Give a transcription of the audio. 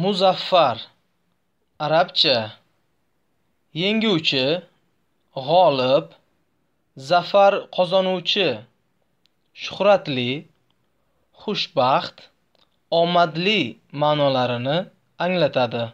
muzaffar arabcha yenguvchi g'olib zafar qozonuvchi shuhratli xushbaxt omadli ma'nolarini anglatadi